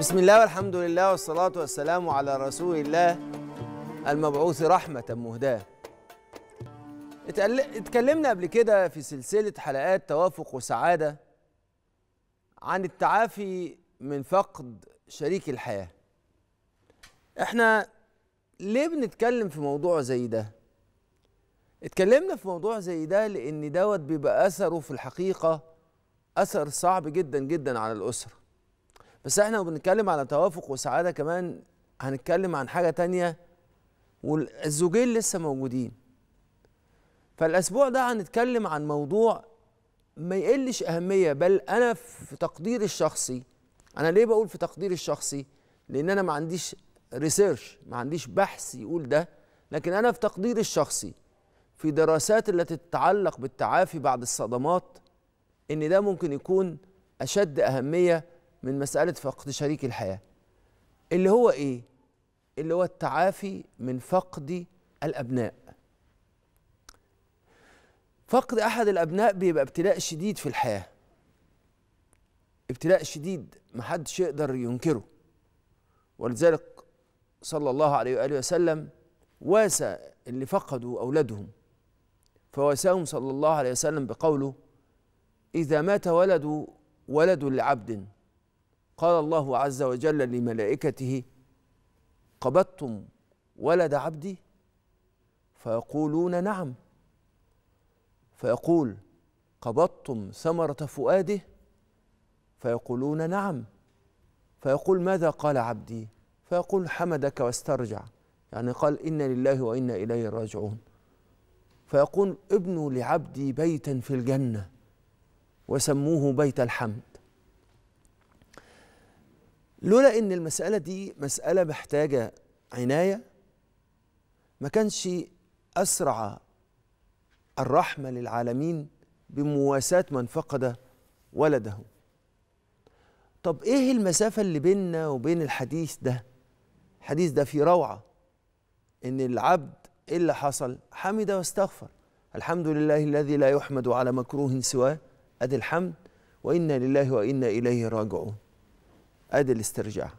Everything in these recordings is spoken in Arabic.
بسم الله والحمد لله والصلاة والسلام على رسول الله المبعوث رحمة مهداة اتكلمنا قبل كده في سلسلة حلقات توافق وسعادة عن التعافي من فقد شريك الحياة احنا ليه بنتكلم في موضوع زي ده اتكلمنا في موضوع زي ده لان دوت بيبقى اثره في الحقيقة اثر صعب جدا جدا على الاسره بس احنا بنتكلم على توافق وسعاده كمان هنتكلم عن حاجه تانية والزوجين لسه موجودين فالاسبوع ده هنتكلم عن موضوع ما يقلش اهميه بل انا في تقديري الشخصي انا ليه بقول في تقديري الشخصي لان انا ما عنديش ريسيرش ما عنديش بحث يقول ده لكن انا في تقديري الشخصي في دراسات التي تتعلق بالتعافي بعد الصدمات ان ده ممكن يكون اشد اهميه من مسألة فقد شريك الحياة اللي هو إيه؟ اللي هو التعافي من فقد الأبناء فقد أحد الأبناء بيبقى ابتلاء شديد في الحياة ابتلاء شديد محدش يقدر ينكره ولذلك صلى الله عليه وآله وسلم واسى اللي فقدوا أولادهم فواساهم صلى الله عليه وسلم بقوله إذا مات ولد ولد لعبد قال الله عز وجل لملائكته قبضتم ولد عبدي فيقولون نعم فيقول قبضتم ثمرة فؤاده فيقولون نعم فيقول ماذا قال عبدي فيقول حمدك واسترجع يعني قال إنا لله وإنا إليه راجعون فيقول ابنوا لعبدي بيتا في الجنة وسموه بيت الحمد لولا ان المساله دي مساله محتاجه عنايه ما كانش اسرع الرحمه للعالمين بمواساه من فقد ولده طب ايه المسافه اللي بيننا وبين الحديث ده الحديث ده فيه روعه ان العبد ايه اللي حصل حمد واستغفر الحمد لله الذي لا يحمد على مكروه سواه ادي الحمد وانا لله وانا اليه راجعون ادي الاسترجاع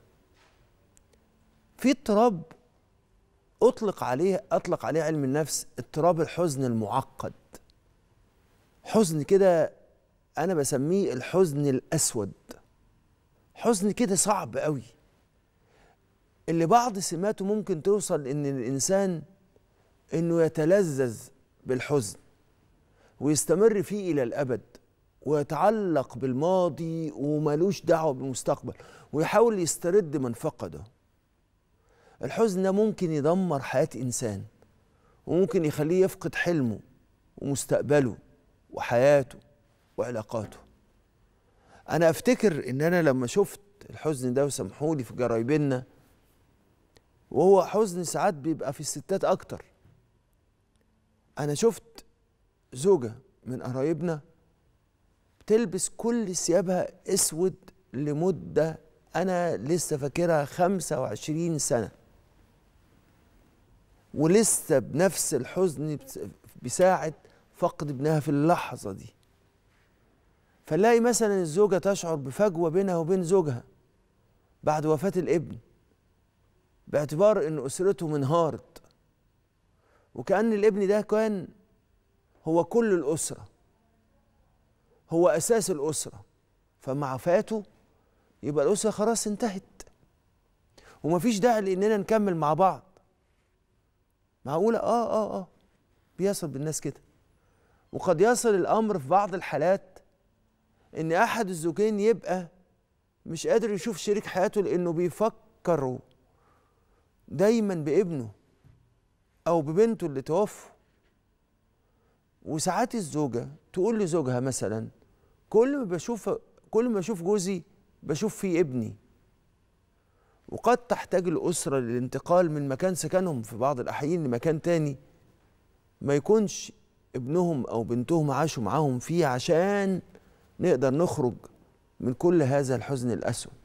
في اضطراب اطلق عليه اطلق عليه علم النفس اضطراب الحزن المعقد حزن كده انا بسميه الحزن الاسود حزن كده صعب قوي اللي بعض سماته ممكن توصل ان الانسان انه يتلذذ بالحزن ويستمر فيه الى الابد ويتعلق بالماضي وملوش دعوه بالمستقبل ويحاول يسترد من فقده الحزن ده ممكن يدمر حياه انسان وممكن يخليه يفقد حلمه ومستقبله وحياته وعلاقاته انا افتكر ان انا لما شفت الحزن ده وسامحولي في جرايبنا وهو حزن ساعات بيبقى في الستات اكتر انا شفت زوجه من قرايبنا بتلبس كل ثيابها اسود لمده انا لسه فاكرها 25 سنه ولسه بنفس الحزن بساعه فقد ابنها في اللحظه دي فنلاقي مثلا الزوجه تشعر بفجوه بينها وبين زوجها بعد وفاه الابن باعتبار ان اسرته منهارت وكان الابن ده كان هو كل الاسره هو اساس الاسره فمع فاته يبقى الاسره خلاص انتهت ومفيش داعي لاننا نكمل مع بعض معقوله اه اه اه بيصل بالناس كده وقد يصل الامر في بعض الحالات ان احد الزوجين يبقى مش قادر يشوف شريك حياته لانه بيفكره دايما بابنه او ببنته اللي توفوا وساعات الزوجه تقول لزوجها مثلا كل ما بشوف كل ما بشوف جوزي بشوف فيه ابني وقد تحتاج الأسرة للانتقال من مكان سكنهم في بعض الأحيان لمكان تاني ما يكونش ابنهم أو بنتهم عاشوا معاهم فيه عشان نقدر نخرج من كل هذا الحزن الأسود